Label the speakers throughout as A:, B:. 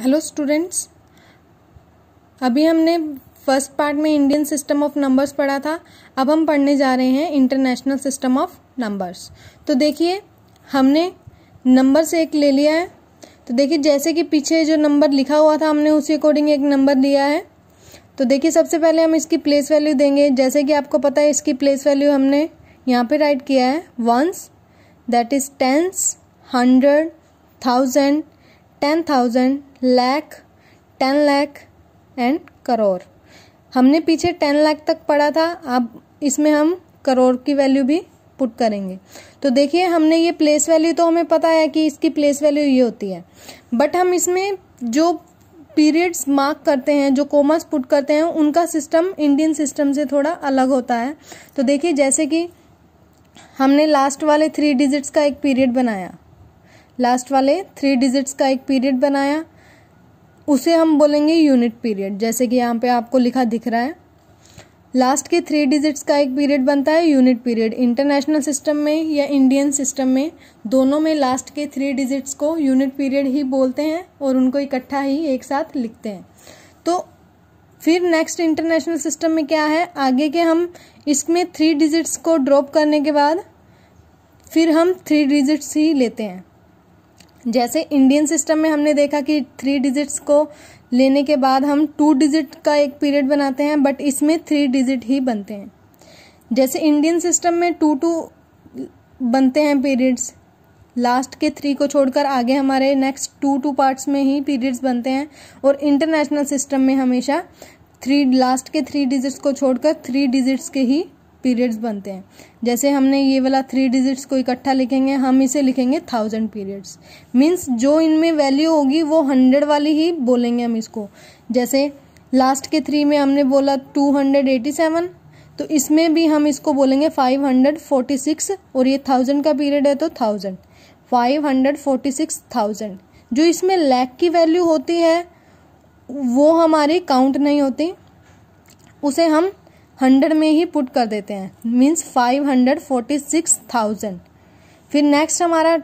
A: hello students अभी हमने first part में इंडियन सिस्टम ऑफ नंबर्स पढ़ा था अब हम पढ़ने जा रहे हैं इंटरनेशनल सिस्टम ऑफ नंबर्स तो देखिए हमने नंबर से एक ले लिया है तो देखिए जैसे कि पीछे जो नंबर लिखा हुआ था हमने उसी अकॉर्डिंग एक नंबर लिया है तो देखिए सबसे पहले हम इसकी प्लेस वैल्यू देंगे जैसे कि आपको पता है इसकी प्लेस वैल्यू हमने यहाँ पर राइट किया है ones that is tens hundred thousand ten thousand lakh ten lakh and crore हमने पीछे टेन लाख तक पढ़ा था अब इसमें हम करोड़ की वैल्यू भी पुट करेंगे तो देखिए हमने ये प्लेस वैल्यू तो हमें पता है कि इसकी प्लेस वैल्यू ये होती है बट हम इसमें जो पीरियड्स मार्क करते हैं जो कॉमर्स पुट करते हैं उनका सिस्टम इंडियन सिस्टम से थोड़ा अलग होता है तो देखिए जैसे कि हमने लास्ट वाले थ्री डिजिट्स का एक पीरियड बनाया लास्ट वाले थ्री डिजिट्स का एक पीरियड बनाया उसे हम बोलेंगे यूनिट पीरियड जैसे कि यहाँ पे आपको लिखा दिख रहा है लास्ट के थ्री डिजिट्स का एक पीरियड बनता है यूनिट पीरियड इंटरनेशनल सिस्टम में या इंडियन सिस्टम में दोनों में लास्ट के थ्री डिजिट्स को यूनिट पीरियड ही बोलते हैं और उनको इकट्ठा ही एक साथ लिखते हैं तो फिर नेक्स्ट इंटरनेशनल सिस्टम में क्या है आगे के हम इसमें थ्री डिजिट्स को ड्रॉप करने के बाद फिर हम थ्री डिजिट्स ही लेते हैं जैसे इंडियन सिस्टम में हमने देखा कि थ्री डिजिट्स को लेने के बाद हम टू डिजिट का एक पीरियड बनाते हैं बट इसमें थ्री डिजिट ही बनते हैं जैसे इंडियन सिस्टम में टू टू बनते हैं पीरियड्स लास्ट के थ्री को छोड़कर आगे हमारे नेक्स्ट टू टू पार्ट्स में ही पीरियड्स बनते हैं और इंटरनेशनल सिस्टम में हमेशा थ्री लास्ट के थ्री डिजिट्स को छोड़कर थ्री डिजिट्स के ही पीरियड्स बनते हैं जैसे हमने ये वाला थ्री डिजिट्स को इकट्ठा लिखेंगे हम इसे लिखेंगे थाउजेंड पीरियड्स मीन्स जो इनमें वैल्यू होगी वो हंड्रेड वाली ही बोलेंगे हम इसको जैसे लास्ट के थ्री में हमने बोला टू हंड्रेड एटी सेवन तो इसमें भी हम इसको बोलेंगे फाइव हंड्रेड फोर्टी सिक्स और ये थाउजेंड का पीरियड है तो thousand five hundred forty six thousand जो इसमें लैक की वैल्यू होती है वो हमारी काउंट नहीं होती उसे हम हंड्रेड में ही पुट कर देते हैं means five hundred forty six thousand फिर नेक्स्ट हमारा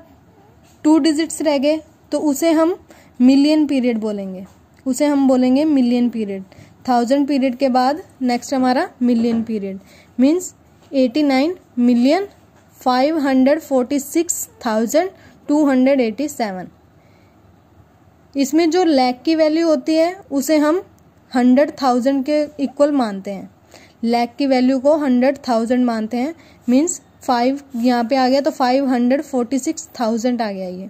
A: टू डिजिट्स रह गए तो उसे हम मिलियन पीरियड बोलेंगे उसे हम बोलेंगे मिलियन पीरियड थाउजेंड पीरियड के बाद नेक्स्ट हमारा million period means eighty nine million five hundred forty six thousand two hundred eighty seven इसमें जो लैक की वैल्यू होती है उसे हम हंड्रेड थाउजेंड के इक्वल मानते हैं लैक की वैल्यू को हंड्रेड थाउजेंड मानते हैं मीन्स फाइव यहाँ पे आ गया तो five hundred forty six thousand आ गया ये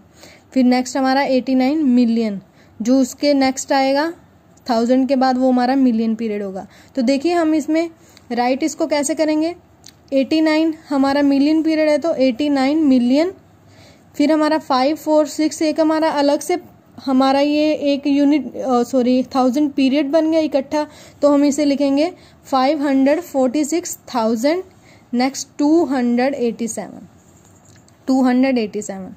A: फिर नेक्स्ट हमारा एटी नाइन मिलियन जो उसके नेक्स्ट आएगा थाउजेंड के बाद वो हमारा मिलियन पीरियड होगा तो देखिए हम इसमें राइट इसको कैसे करेंगे एटी नाइन हमारा मिलियन पीरियड है तो एटी नाइन मिलियन फिर हमारा फाइव फोर सिक्स एक हमारा अलग से हमारा ये एक यूनिट सॉरी थाउजेंड पीरियड बन गया इकट्ठा तो हम इसे लिखेंगे five hundred forty six thousand next two hundred eighty seven two hundred eighty seven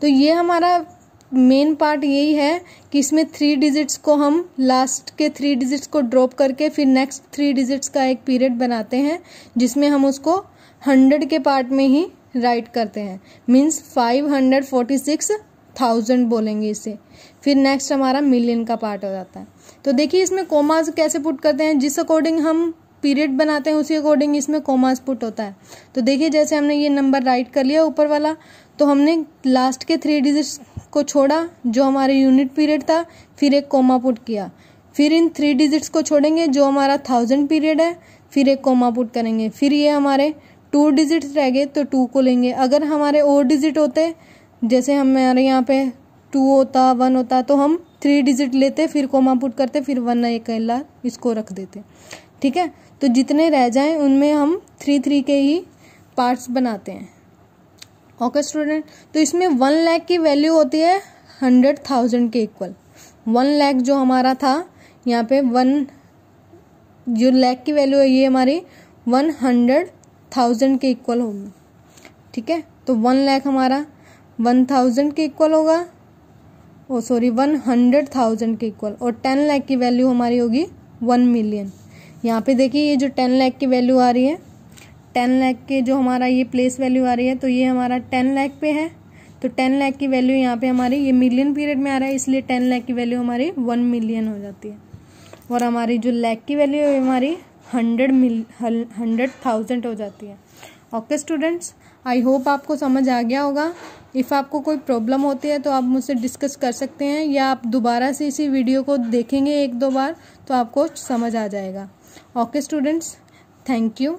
A: तो ये हमारा मेन पार्ट यही है कि इसमें थ्री डिजिट्स को हम लास्ट के थ्री डिजिट्स को ड्रॉप करके फिर नेक्स्ट थ्री डिजिट्स का एक पीरियड बनाते हैं जिसमें हम उसको हंड्रेड के पार्ट में ही राइट करते हैं means five hundred forty six thousand बोलेंगे इसे फिर नेक्स्ट हमारा मिलियन का पार्ट हो जाता है तो देखिए इसमें कोमाज कैसे पुट करते हैं जिस अकॉर्डिंग हम पीरियड बनाते हैं उसी अकॉर्डिंग इसमें कोमाज पुट होता है तो देखिए जैसे हमने ये नंबर राइट कर लिया ऊपर वाला तो हमने लास्ट के थ्री डिजिट्स को छोड़ा जो हमारे यूनिट पीरियड था फिर एक कोमा पुट किया फिर इन थ्री डिजिट्स को छोड़ेंगे जो हमारा थाउजेंड पीरियड है फिर एक कोमा पुट करेंगे फिर ये हमारे टू डिजिट्स रह गए तो टू को लेंगे अगर हमारे और डिजिट होते जैसे हमारे यहाँ पे टू होता वन होता तो हम थ्री डिजिट लेते फिर कोमा पुट करते फिर वन ला इसको रख देते ठीक है तो जितने रह जाएं उनमें हम थ्री थ्री के ही पार्ट्स बनाते हैं ओके स्टूडेंट तो इसमें वन लैख की वैल्यू होती है हंड्रेड थाउजेंड के इक्वल वन लैख जो हमारा था यहाँ पे वन जो लैख की वैल्यू है ये हमारी वन हंड्रेड थाउजेंड के इक्वल होगी ठीक है तो वन लैख हमारा वन थाउजेंड के इक्वल होगा oh sorry one hundred thousand के इक्वल और टेन लाख की वैल्यू हमारी होगी वन मिलियन यहाँ पे देखिए ये जो टेन लाख की वैल्यू आ रही है टेन लाख के जो हमारा ये प्लेस वैल्यू आ रही है तो ये हमारा टेन लाख पे है तो टेन लाख की वैल्यू यहाँ पे हमारी ये मिलियन पीरियड में आ रहा है इसलिए टेन लाख की वैल्यू हमारी वन मिलियन हो जाती है और हमारी जो लैख की वैल्यू है हमारी हंड्रेड मिल हंड्रेड थाउजेंड हो जाती है ओके स्टूडेंट्स आई होप आपको समझ आ गया होगा इफ़ आपको कोई प्रॉब्लम होती है तो आप मुझसे डिस्कस कर सकते हैं या आप दोबारा से इसी वीडियो को देखेंगे एक दो बार तो आपको समझ आ जाएगा ओके स्टूडेंट्स थैंक यू